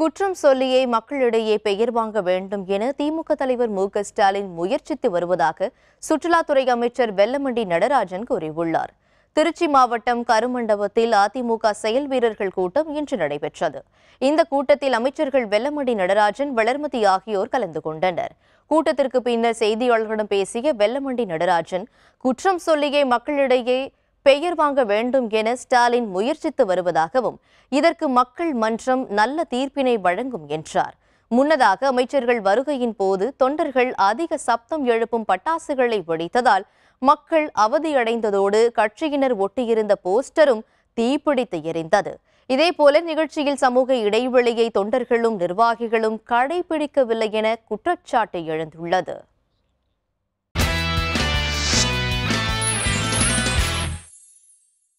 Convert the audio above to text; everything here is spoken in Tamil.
குற்றம் சொல்லியே மக்களிடையே பெயர் வாங்க வேண்டும் என திமுக தலைவர் மு ஸ்டாலின் முயற்சித்து வருவதாக சுற்றுலாத்துறை அமைச்சர் வெல்லமண்டி நடராஜன் கூறியுள்ளார் திருச்சி மாவட்டம் கருமண்டபத்தில் அதிமுக செயல் வீரர்கள் கூட்டம் இன்று நடைபெற்றது இந்த கூட்டத்தில் அமைச்சர்கள் வெல்லமண்டி நடராஜன் வளர்மதி ஆகியோர் கலந்து கொண்டனர் கூட்டத்திற்கு பின்னர் செய்தியாளர்களிடம் பேசிய வெல்லமண்டி நடராஜன் குற்றம் சொல்லியே மக்களிடையே பெயர் வாங்க வேண்டும் என ஸ்டாலின் முயற்சித்து வருவதாகவும் இதற்கு மக்கள் மன்றம் நல்ல தீர்ப்பினை வழங்கும் என்றார் முன்னதாக அமைச்சர்கள் வருகையின் போது தொண்டர்கள் அதிக சப்தம் எழுப்பும் பட்டாசுகளை வெடித்ததால் மக்கள் அவதியடைந்ததோடு கட்சியினர் ஒட்டியிருந்த போஸ்டரும் தீப்பிடித்து எரிந்தது இதேபோல நிகழ்ச்சியில் சமூக இடைவெளியை தொண்டர்களும் நிர்வாகிகளும் கடைபிடிக்கவில்லை என குற்றச்சாட்டு எழுந்துள்ளது